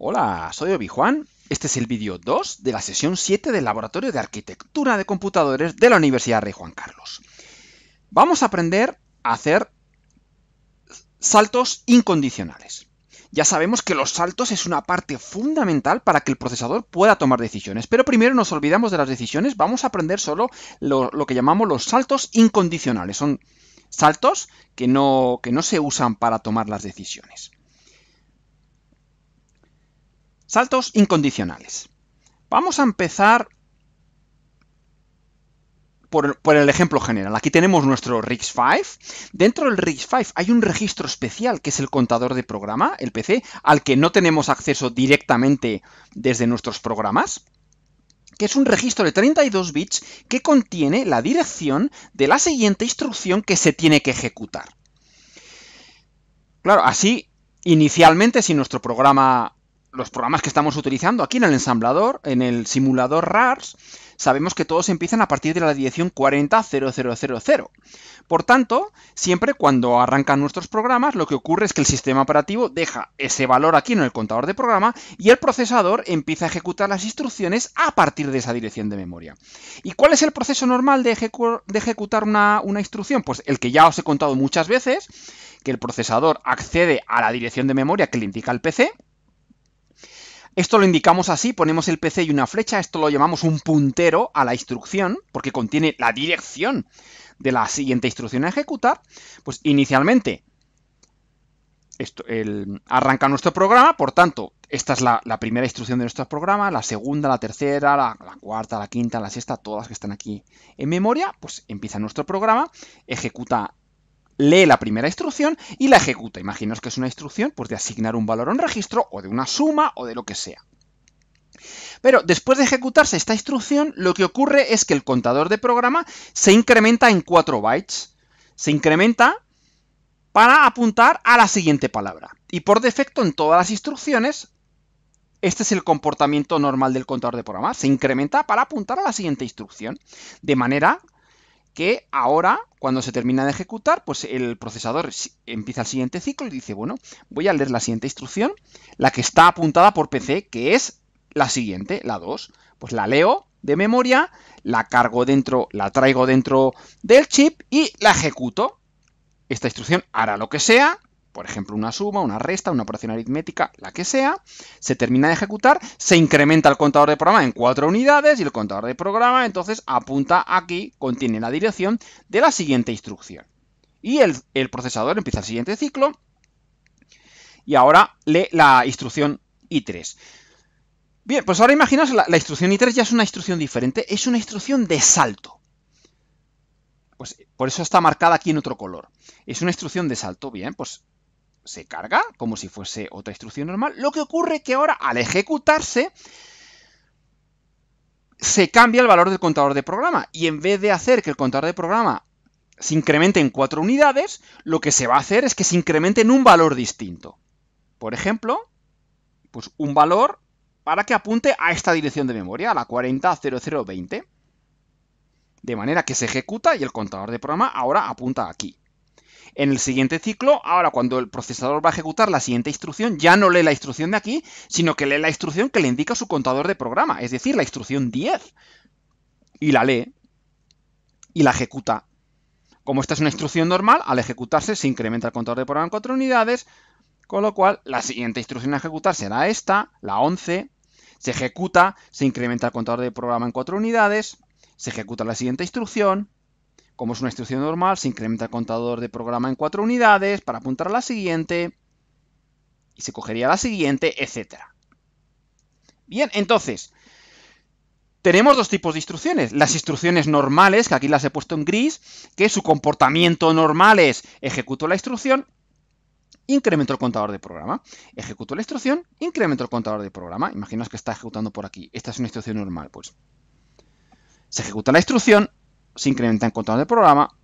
Hola, soy Obi-Juan. Este es el vídeo 2 de la sesión 7 del Laboratorio de Arquitectura de Computadores de la Universidad Rey Juan Carlos. Vamos a aprender a hacer saltos incondicionales. Ya sabemos que los saltos es una parte fundamental para que el procesador pueda tomar decisiones, pero primero nos olvidamos de las decisiones, vamos a aprender solo lo, que llamamos los saltos incondicionales. Son saltos que no se usan para tomar las decisiones. Saltos incondicionales. Vamos a empezar por, el ejemplo general. Aquí tenemos nuestro rigs 5 Dentro del rigs 5 hay un registro especial que es el contador de programa, el PC, al que no tenemos acceso directamente desde nuestros programas que es un registro de 32 bits que contiene la dirección de la siguiente instrucción que se tiene que ejecutar. Claro, así, inicialmente, si nuestro programa los programas que estamos utilizando aquí en el ensamblador, en el simulador RARS, sabemos que todos empiezan a partir de la dirección 40.0000. Por tanto, siempre cuando arrancan nuestros programas, lo que ocurre es que el sistema operativo deja ese valor aquí en el contador de programa y el procesador empieza a ejecutar las instrucciones a partir de esa dirección de memoria. ¿Y cuál es el proceso normal de, ejecutar una instrucción? Pues el que ya os he contado muchas veces, que el procesador accede a la dirección de memoria que le indica el PC, esto lo indicamos así, ponemos el PC y una flecha, esto lo llamamos un puntero a la instrucción, porque contiene la dirección de la siguiente instrucción a ejecutar. Pues inicialmente esto, arranca nuestro programa, por tanto, esta es la, primera instrucción de nuestro programa, la segunda, la tercera, la, la, cuarta, la quinta, la sexta, todas que están aquí en memoria, pues empieza nuestro programa, ejecuta lee la primera instrucción y la ejecuta. Imaginaos que es una instrucción pues, de asignar un valor a un registro o de una suma o de lo que sea. Pero después de ejecutarse esta instrucción, lo que ocurre es que el contador de programa se incrementa en 4 bytes. Se incrementa para apuntar a la siguiente palabra. Y por defecto en todas las instrucciones, este es el comportamiento normal del contador de programa. Se incrementa para apuntar a la siguiente instrucción. De manera que ahora, cuando se termina de ejecutar, pues el procesador empieza el siguiente ciclo y dice, bueno, voy a leer la siguiente instrucción, la que está apuntada por PC, que es la siguiente, la 2. Pues la leo de memoria, la cargo dentro, la traigo dentro del chip y la ejecuto. Esta instrucción hará lo que sea, por ejemplo una suma, una resta, una operación aritmética, la que sea, se termina de ejecutar, se incrementa el contador de programa en cuatro unidades y el contador de programa entonces apunta aquí, contiene la dirección de la siguiente instrucción. Y el, procesador empieza el siguiente ciclo y ahora lee la instrucción i3. Bien, pues ahora imaginaos, la, la instrucción i3 ya es una instrucción diferente, es una instrucción de salto. Pues por eso está marcada aquí en otro color. Es una instrucción de salto, bien, pues se carga como si fuese otra instrucción normal. Lo que ocurre que ahora al ejecutarse se cambia el valor del contador de programa y en vez de hacer que el contador de programa se incremente en cuatro unidades, lo que se va a hacer es que se incremente en un valor distinto. Por ejemplo, pues un valor para que apunte a esta dirección de memoria, a la 400020. De manera que se ejecuta y el contador de programa ahora apunta aquí en el siguiente ciclo, ahora cuando el procesador va a ejecutar la siguiente instrucción, ya no lee la instrucción de aquí, sino que lee la instrucción que le indica su contador de programa, es decir, la instrucción 10. Y la lee y la ejecuta. Como esta es una instrucción normal, al ejecutarse se incrementa el contador de programa en 4 unidades, con lo cual la siguiente instrucción a ejecutar será esta, la 11, se ejecuta, se incrementa el contador de programa en 4 unidades, se ejecuta la siguiente instrucción, como es una instrucción normal, se incrementa el contador de programa en cuatro unidades para apuntar a la siguiente y se cogería la siguiente, etc. Bien, entonces, tenemos dos tipos de instrucciones. Las instrucciones normales, que aquí las he puesto en gris, que su comportamiento normal es ejecuto la instrucción, incremento el contador de programa. Ejecuto la instrucción, incremento el contador de programa. Imaginaos que está ejecutando por aquí. Esta es una instrucción normal, pues. Se ejecuta la instrucción, se incrementa el contador de programa,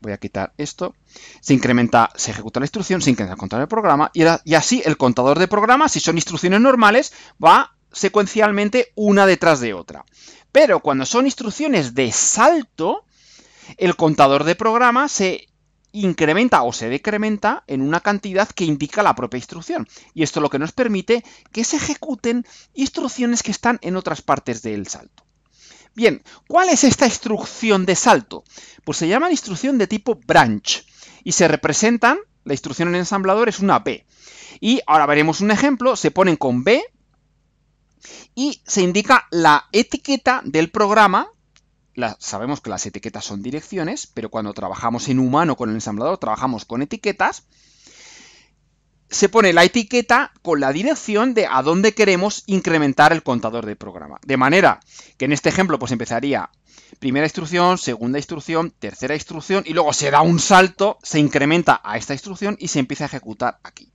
voy a quitar esto, se incrementa, se ejecuta la instrucción, se incrementa el contador de programa, y, así el contador de programa, si son instrucciones normales, va secuencialmente una detrás de otra. Pero cuando son instrucciones de salto, el contador de programa se incrementa o se decrementa en una cantidad que indica la propia instrucción. Y esto lo que nos permite que se ejecuten instrucciones que están en otras partes del salto. Bien, ¿cuál es esta instrucción de salto? Pues se llama instrucción de tipo branch y se representan, la instrucción en ensamblador es una B. Y ahora veremos un ejemplo, se ponen con B y se indica la etiqueta del programa. sabemos que las etiquetas son direcciones, pero cuando trabajamos en humano con el ensamblador trabajamos con etiquetas se pone la etiqueta con la dirección de a dónde queremos incrementar el contador de programa. De manera que en este ejemplo pues empezaría primera instrucción, segunda instrucción, tercera instrucción y luego se da un salto, se incrementa a esta instrucción y se empieza a ejecutar aquí.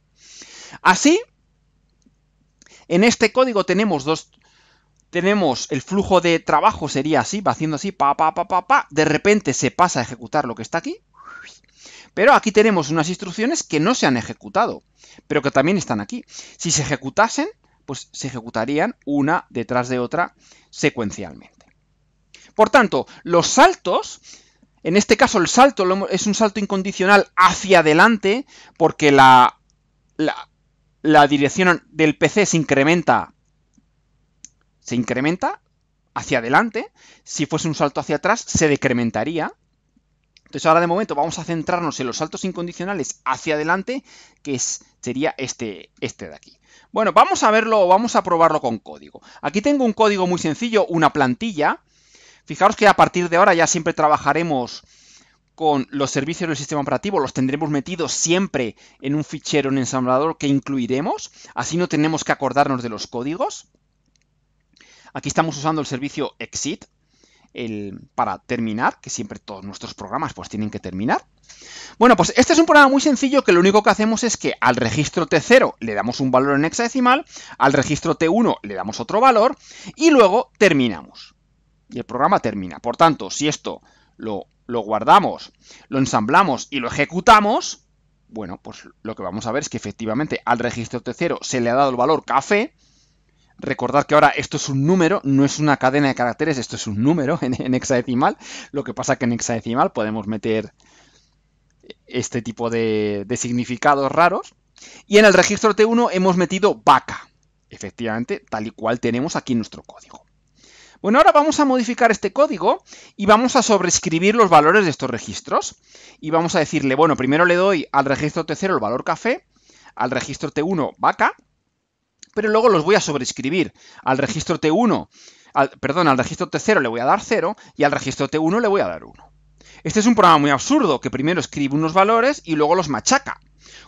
Así, en este código tenemos dos, tenemos el flujo de trabajo sería así, va haciendo así, pa, pa, pa, pa, pa, de repente se pasa a ejecutar lo que está aquí, pero aquí tenemos unas instrucciones que no se han ejecutado, pero que también están aquí. Si se ejecutasen, pues se ejecutarían una detrás de otra secuencialmente. Por tanto, los saltos, en este caso el salto es un salto incondicional hacia adelante, porque la, dirección del PC se incrementa, se incrementa hacia adelante, si fuese un salto hacia atrás se decrementaría, entonces ahora de momento vamos a centrarnos en los saltos incondicionales hacia adelante, que es, sería este, este de aquí. Bueno, vamos a verlo, vamos a probarlo con código. Aquí tengo un código muy sencillo, una plantilla. Fijaros que a partir de ahora ya siempre trabajaremos con los servicios del sistema operativo, los tendremos metidos siempre en un fichero, en ensamblador que incluiremos. Así no tenemos que acordarnos de los códigos. Aquí estamos usando el servicio exit, para terminar, que siempre todos nuestros programas pues tienen que terminar. Bueno, pues este es un programa muy sencillo que lo único que hacemos es que al registro T0 le damos un valor en hexadecimal, al registro T1 le damos otro valor y luego terminamos. Y el programa termina. Por tanto, si esto lo, lo guardamos, lo ensamblamos y lo ejecutamos, bueno, pues lo que vamos a ver es que efectivamente al registro T0 se le ha dado el valor café, Recordad que ahora esto es un número, no es una cadena de caracteres, esto es un número en, hexadecimal. Lo que pasa que en hexadecimal podemos meter este tipo de, de significados raros. Y en el registro T1 hemos metido vaca. Efectivamente, tal y cual tenemos aquí nuestro código. Bueno, ahora vamos a modificar este código y vamos a sobreescribir los valores de estos registros. Y vamos a decirle, bueno, primero le doy al registro T0 el valor café, al registro T1 vaca, pero luego los voy a sobreescribir al registro T1, perdón, al registro T0 le voy a dar 0 y al registro T1 le voy a dar 1. Este es un programa muy absurdo, que primero escribe unos valores y luego los machaca.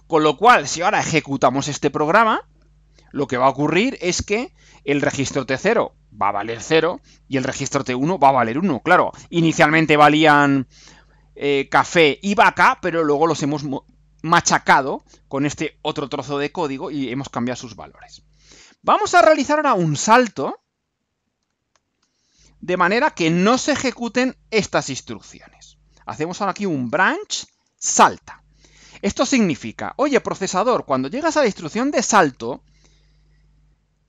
Con lo cual, si ahora ejecutamos este programa, lo que va a ocurrir es que el registro T0 va a valer 0 y el registro T1 va a valer 1. Claro, inicialmente valían eh, café y vaca, pero luego los hemos machacado con este otro trozo de código y hemos cambiado sus valores. Vamos a realizar ahora un salto de manera que no se ejecuten estas instrucciones. Hacemos ahora aquí un branch salta. Esto significa, oye procesador, cuando llegas a la instrucción de salto,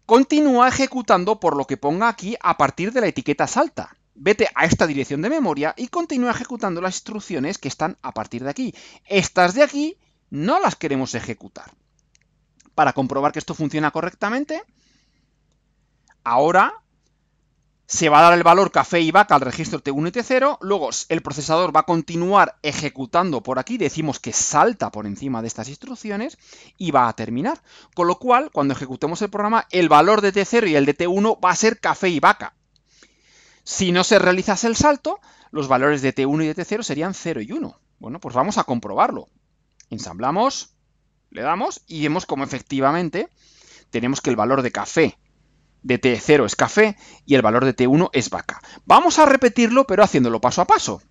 continúa ejecutando por lo que ponga aquí a partir de la etiqueta salta. Vete a esta dirección de memoria y continúa ejecutando las instrucciones que están a partir de aquí. Estas de aquí no las queremos ejecutar. Para comprobar que esto funciona correctamente, ahora se va a dar el valor café y vaca al registro T1 y T0, luego el procesador va a continuar ejecutando por aquí, decimos que salta por encima de estas instrucciones y va a terminar. Con lo cual, cuando ejecutemos el programa, el valor de T0 y el de T1 va a ser café y vaca. Si no se realizase el salto, los valores de T1 y de T0 serían 0 y 1. Bueno, pues vamos a comprobarlo ensamblamos, le damos y vemos como efectivamente tenemos que el valor de café de T0 es café y el valor de T1 es vaca. Vamos a repetirlo, pero haciéndolo paso a paso.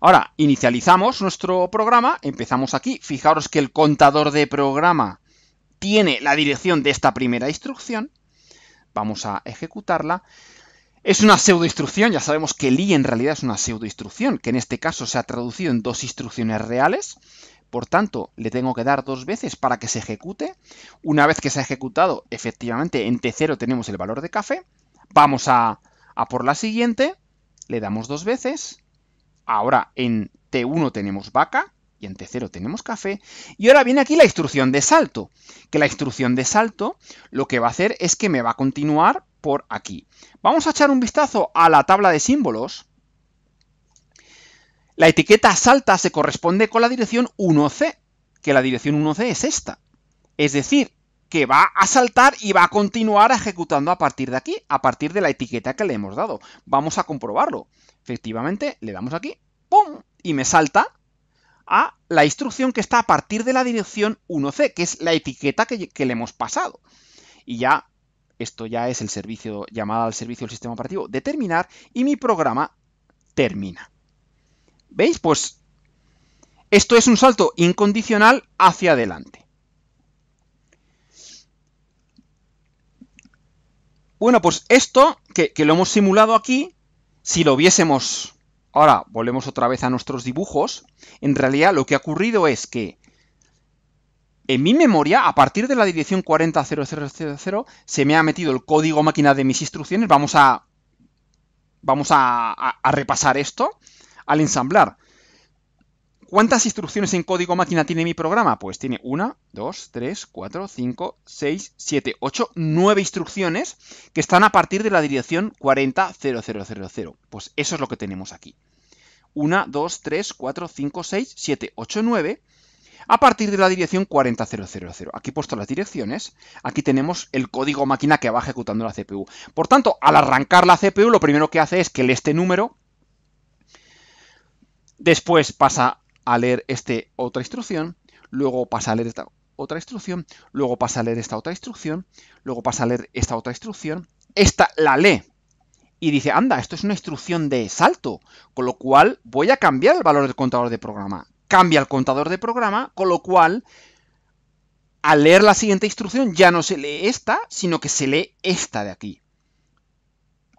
Ahora, inicializamos nuestro programa, empezamos aquí, fijaros que el contador de programa tiene la dirección de esta primera instrucción, vamos a ejecutarla, es una instrucción, ya sabemos que el i en realidad es una pseudo instrucción, que en este caso se ha traducido en dos instrucciones reales, por tanto le tengo que dar dos veces para que se ejecute. Una vez que se ha ejecutado, efectivamente en T0 tenemos el valor de café, vamos a, a por la siguiente, le damos dos veces, ahora en T1 tenemos vaca, en T0 tenemos café. Y ahora viene aquí la instrucción de salto, que la instrucción de salto lo que va a hacer es que me va a continuar por aquí. Vamos a echar un vistazo a la tabla de símbolos. La etiqueta salta se corresponde con la dirección 1C, que la dirección 1C es esta. Es decir, que va a saltar y va a continuar ejecutando a partir de aquí, a partir de la etiqueta que le hemos dado. Vamos a comprobarlo. Efectivamente, le damos aquí, ¡pum! Y me salta a la instrucción que está a partir de la dirección 1C, que es la etiqueta que, le hemos pasado. Y ya, esto ya es el servicio, llamada al servicio del sistema operativo determinar, terminar, y mi programa termina. ¿Veis? Pues esto es un salto incondicional hacia adelante. Bueno, pues esto, que, que lo hemos simulado aquí, si lo viésemos Ahora volvemos otra vez a nuestros dibujos. En realidad lo que ha ocurrido es que en mi memoria, a partir de la dirección 40000, se me ha metido el código máquina de mis instrucciones. Vamos a, vamos a repasar esto al ensamblar. ¿Cuántas instrucciones en código máquina tiene mi programa? Pues tiene 1, 2, 3, 4, 5, 6, 7, 8, 9 instrucciones que están a partir de la dirección 40.0000. Pues eso es lo que tenemos aquí. 1, 2, 3, 4, 5, 6, 7, 8, 9 a partir de la dirección 40000. Aquí puesto las direcciones, aquí tenemos el código máquina que va ejecutando la CPU. Por tanto, al arrancar la CPU, lo primero que hace es que este número, después pasa a leer este otra instrucción, luego pasa a leer esta otra instrucción, luego pasa a leer esta otra instrucción, luego pasa a leer esta otra instrucción, esta la lee y dice, anda, esto es una instrucción de salto, con lo cual voy a cambiar el valor del contador de programa. Cambia el contador de programa, con lo cual al leer la siguiente instrucción ya no se lee esta, sino que se lee esta de aquí.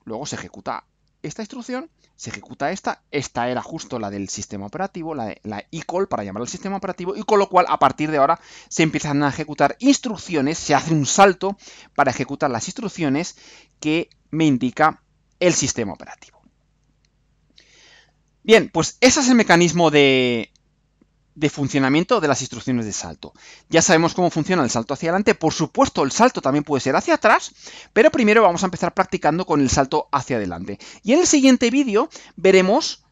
Luego se ejecuta esta instrucción se ejecuta esta, esta era justo la del sistema operativo, la, la e-call para llamar al sistema operativo, y con lo cual a partir de ahora se empiezan a ejecutar instrucciones, se hace un salto para ejecutar las instrucciones que me indica el sistema operativo. Bien, pues ese es el mecanismo de, de funcionamiento de las instrucciones de salto. Ya sabemos cómo funciona el salto hacia adelante, por supuesto el salto también puede ser hacia atrás, pero primero vamos a empezar practicando con el salto hacia adelante. Y en el siguiente vídeo veremos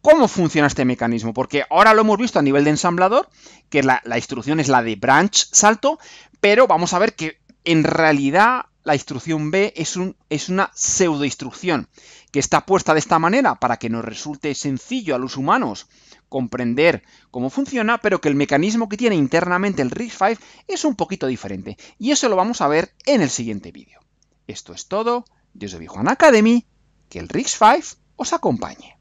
cómo funciona este mecanismo, porque ahora lo hemos visto a nivel de ensamblador, que la, instrucción es la de branch salto, pero vamos a ver que en realidad la instrucción B es, un, es una pseudoinstrucción que está puesta de esta manera para que nos resulte sencillo a los humanos comprender cómo funciona, pero que el mecanismo que tiene internamente el RISC-V es un poquito diferente. Y eso lo vamos a ver en el siguiente vídeo. Esto es todo. Yo soy Juan Academy. Que el RISC-V os acompañe.